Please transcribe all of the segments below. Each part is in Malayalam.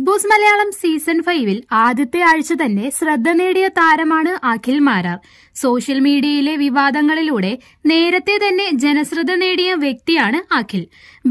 ബിഗ് ബോസ് മലയാളം സീസൺ ഫൈവിൽ ആദ്യത്തെ ആഴ്ച തന്നെ ശ്രദ്ധ നേടിയ താരമാണ് അഖിൽ മാരാർ സോഷ്യൽ മീഡിയയിലെ വിവാദങ്ങളിലൂടെ നേരത്തെ തന്നെ ജനശ്രദ്ധ നേടിയ വ്യക്തിയാണ് അഖിൽ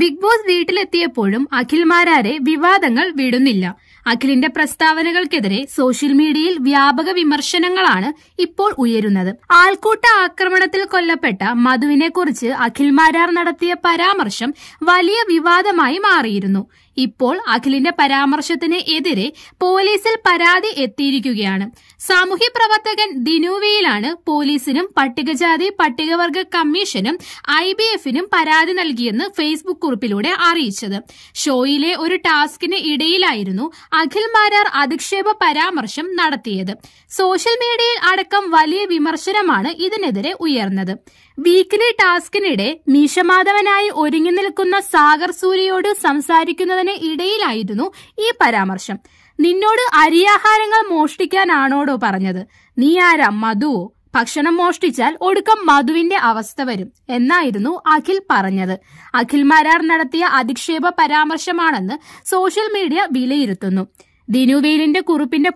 ബിഗ് ബോസ് വീട്ടിലെത്തിയപ്പോഴും അഖിൽ മാരാരെ വിവാദങ്ങൾ വിടുന്നില്ല അഖിലിന്റെ പ്രസ്താവനകൾക്കെതിരെ സോഷ്യൽ മീഡിയയിൽ വ്യാപക വിമർശനങ്ങളാണ് ഇപ്പോൾ ഉയരുന്നത് ആൾക്കൂട്ട ആക്രമണത്തിൽ കൊല്ലപ്പെട്ട മധുവിനെക്കുറിച്ച് അഖിൽ മാരാർ നടത്തിയ പരാമർശം വലിയ വിവാദമായി മാറിയിരുന്നു ഇപ്പോൾ അഖിലിന്റെ പരാമർശത്തിന് എതിരെ പോലീസിൽ പരാതി എത്തിയിരിക്കുകയാണ് സാമൂഹ്യ പ്രവർത്തകൻ ദിനുവിയിലാണ് പോലീസിനും പട്ടികജാതി പട്ടികവർഗ കമ്മീഷനും ഐ ബി എഫിനും പരാതി നൽകിയെന്ന് ഫേസ്ബുക്ക് കുറിപ്പിലൂടെ അറിയിച്ചത് ഷോയിലെ ഒരു ടാസ്കിന് ഇടയിലായിരുന്നു അഖിൽ മാരാർ അധിക്ഷേപ പരാമർശം നടത്തിയത് സോഷ്യൽ മീഡിയയിൽ അടക്കം വലിയ വിമർശനമാണ് ഇതിനെതിരെ ഉയർന്നത് വീക്കിലി ടാസ്കിനിടെ മീശമാധവനായി ഒരുങ്ങി നിൽക്കുന്ന സാഗർ സൂര്യയോട് സംസാരിക്കുന്നതിന് എന്നതിന് ഇടയിലായിരുന്നു ഈ പരാമർശം നിന്നോട് അരിയാഹാരങ്ങൾ മോഷ്ടിക്കാനാണോടോ പറഞ്ഞത് നീ ആരാ മധുവോ ഭക്ഷണം മോഷ്ടിച്ചാൽ ഒടുക്കം മധുവിന്റെ അവസ്ഥ വരും എന്നായിരുന്നു അഖിൽ പറഞ്ഞത് അഖിൽ മാരാർ നടത്തിയ അധിക്ഷേപ പരാമർശമാണെന്ന് സോഷ്യൽ മീഡിയ വിലയിരുത്തുന്നു ദിനുവേലിന്റെ കുറിപ്പിന്റെ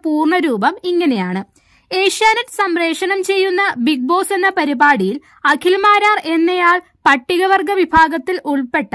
രൂപം ഇങ്ങനെയാണ് ഏഷ്യാനെറ്റ് സംപ്രേഷണം ചെയ്യുന്ന ബിഗ് ബോസ് എന്ന പരിപാടിയിൽ അഖിൽ മാരാർ എന്നയാൾ പട്ടികവർഗ വിഭാഗത്തിൽ ഉൾപ്പെട്ട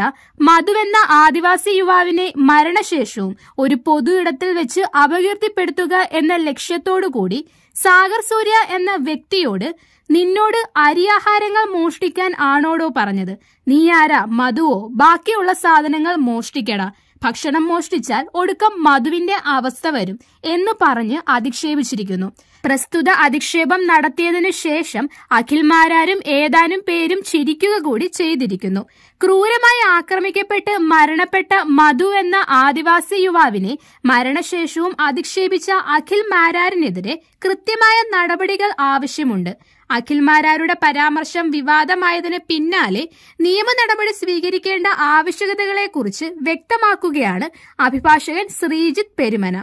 മധുവെന്ന ആദിവാസി യുവാവിനെ മരണശേഷവും ഒരു പൊതു ഇടത്തിൽ വെച്ച് അപകീർത്തിപ്പെടുത്തുക എന്ന ലക്ഷ്യത്തോടുകൂടി സാഗർ സൂര്യ എന്ന വ്യക്തിയോട് നിന്നോട് അരിയാഹാരങ്ങൾ മോഷ്ടിക്കാൻ ആണോടോ പറഞ്ഞത് നീയാരാ മധുവോ ബാക്കിയുള്ള സാധനങ്ങൾ മോഷ്ടിക്കടാ ഭക്ഷണം മോഷ്ടിച്ചാൽ ഒടുക്കം മധുവിന്റെ അവസ്ഥ വരും എന്ന് പറഞ്ഞ് അധിക്ഷേപിച്ചിരിക്കുന്നു പ്രസ്തുത അധിക്ഷേപം നടത്തിയതിനു ശേഷം അഖിൽമാരാരും ഏതാനും പേരും ചിരിക്കുക കൂടി ചെയ്തിരിക്കുന്നു ക്രൂരമായി ആക്രമിക്കപ്പെട്ട് മരണപ്പെട്ട മധു എന്ന ആദിവാസി യുവാവിനെ മരണശേഷവും അധിക്ഷേപിച്ച അഖിൽ മാരാരിനെതിരെ കൃത്യമായ നടപടികൾ ആവശ്യമുണ്ട് അഖിൽ മാരാരുടെ പരാമർശം വിവാദമായതിന് പിന്നാലെ നിയമ നടപടി സ്വീകരിക്കേണ്ട ആവശ്യകതകളെക്കുറിച്ച് വ്യക്തമാക്കുകയാണ് അഭിഭാഷകൻ ശ്രീജിത്ത് പെരുമന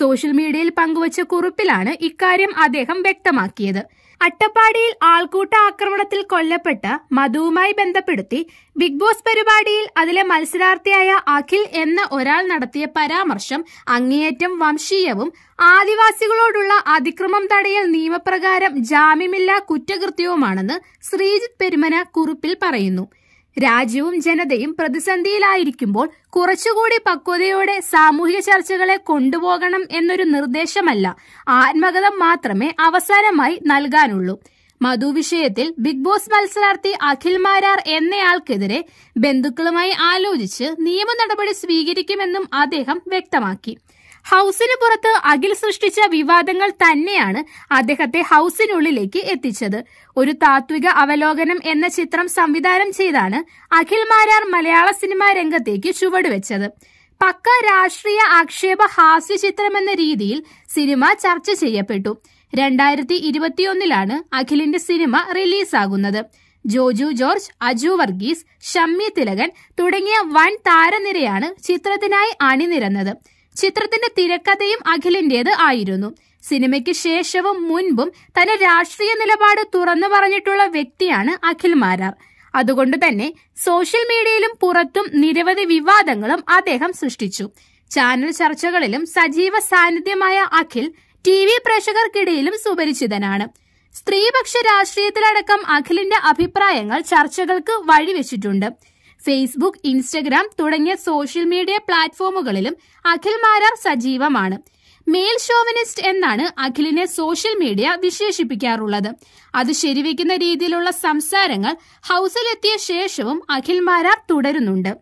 സോഷ്യൽ മീഡിയയിൽ പങ്കുവച്ച കുറിപ്പിലാണ് ഇക്കാര്യം അദ്ദേഹം വ്യക്തമാക്കിയത് അട്ടപ്പാടിയിൽ ആൾക്കൂട്ട ആക്രമണത്തിൽ കൊല്ലപ്പെട്ട മധുവുമായി ബന്ധപ്പെടുത്തി ബിഗ് ബോസ് പരിപാടിയിൽ അതിലെ മത്സരാർത്ഥിയായ അഖിൽ എന്ന ഒരാൾ നടത്തിയ പരാമർശം അങ്ങേയറ്റം വംശീയവും ആദിവാസികളോടുള്ള അതിക്രമം തടയൽ നിയമപ്രകാരം ജാമ്യമില്ലാ കുറ്റകൃത്യവുമാണെന്ന് ശ്രീജിത്ത് പെരുമന കുറിപ്പിൽ പറയുന്നു രാജ്യവും ജനതയും പ്രതിസന്ധിയിലായിരിക്കുമ്പോൾ കുറച്ചുകൂടി പക്വതയോടെ സാമൂഹിക ചർച്ചകളെ കൊണ്ടുപോകണം എന്നൊരു നിർദ്ദേശമല്ല ആത്മഗതം മാത്രമേ അവസാനമായി നൽകാനുള്ളൂ മധു വിഷയത്തിൽ ബിഗ് ബോസ് മത്സരാർത്ഥി അഖിൽ മാരാർ എന്നയാൾക്കെതിരെ ബന്ധുക്കളുമായി ആലോചിച്ച് നിയമ നടപടി സ്വീകരിക്കുമെന്നും അദ്ദേഹം വ്യക്തമാക്കി ഹൗസിന് പുറത്ത് അഖിൽ സൃഷ്ടിച്ച വിവാദങ്ങൾ തന്നെയാണ് അദ്ദേഹത്തെ ഹൗസിനുള്ളിലേക്ക് എത്തിച്ചത് ഒരു താത്വിക അവലോകനം എന്ന ചിത്രം സംവിധാനം ചെയ്താണ് അഖിൽ മാരാർ മലയാള സിനിമാ രംഗത്തേക്ക് ചുവടുവെച്ചത് പക്ക രാഷ്ട്രീയ ആക്ഷേപ ഹാസ്യ ചിത്രമെന്ന രീതിയിൽ സിനിമ ചർച്ച ചെയ്യപ്പെട്ടു രണ്ടായിരത്തി ഇരുപത്തിയൊന്നിലാണ് അഖിലിന്റെ സിനിമ റിലീസാകുന്നത് ജോജു ജോർജ് അജു വർഗീസ് ഷമ്മി തിലകൻ തുടങ്ങിയ വൻ താരനിരയാണ് ചിത്രത്തിനായി അണിനിരന്നത് ചിത്രത്തിന്റെ തിരക്കഥയും അഖിലിന്റേത് ആയിരുന്നു സിനിമയ്ക്ക് ശേഷവും മുൻപും തന്റെ രാഷ്ട്രീയ നിലപാട് തുറന്നു പറഞ്ഞിട്ടുള്ള വ്യക്തിയാണ് അഖിൽ മാരാർ അതുകൊണ്ട് തന്നെ സോഷ്യൽ മീഡിയയിലും പുറത്തും നിരവധി വിവാദങ്ങളും അദ്ദേഹം സൃഷ്ടിച്ചു ചാനൽ ചർച്ചകളിലും സജീവ സാന്നിധ്യമായ അഖിൽ ടി വി പ്രേക്ഷകർക്കിടയിലും സുപരിചിതനാണ് സ്ത്രീപക്ഷ രാഷ്ട്രീയത്തിലടക്കം അഖിലിന്റെ അഭിപ്രായങ്ങൾ ചർച്ചകൾക്ക് വഴിവെച്ചിട്ടുണ്ട് ഫേസ്ബുക്ക് ഇൻസ്റ്റഗ്രാം തുടങ്ങിയ സോഷ്യൽ മീഡിയ പ്ലാറ്റ്ഫോമുകളിലും അഖിൽ മാരാർ സജീവമാണ് മെയിൽ ഷോവിനിസ്റ്റ് എന്നാണ് അഖിലിനെ സോഷ്യൽ മീഡിയ വിശേഷിപ്പിക്കാറുള്ളത് അത് ശരിവെക്കുന്ന രീതിയിലുള്ള സംസാരങ്ങൾ ഹൌസിലെത്തിയ ശേഷവും അഖിൽ മാരാർ തുടരുന്നുണ്ട്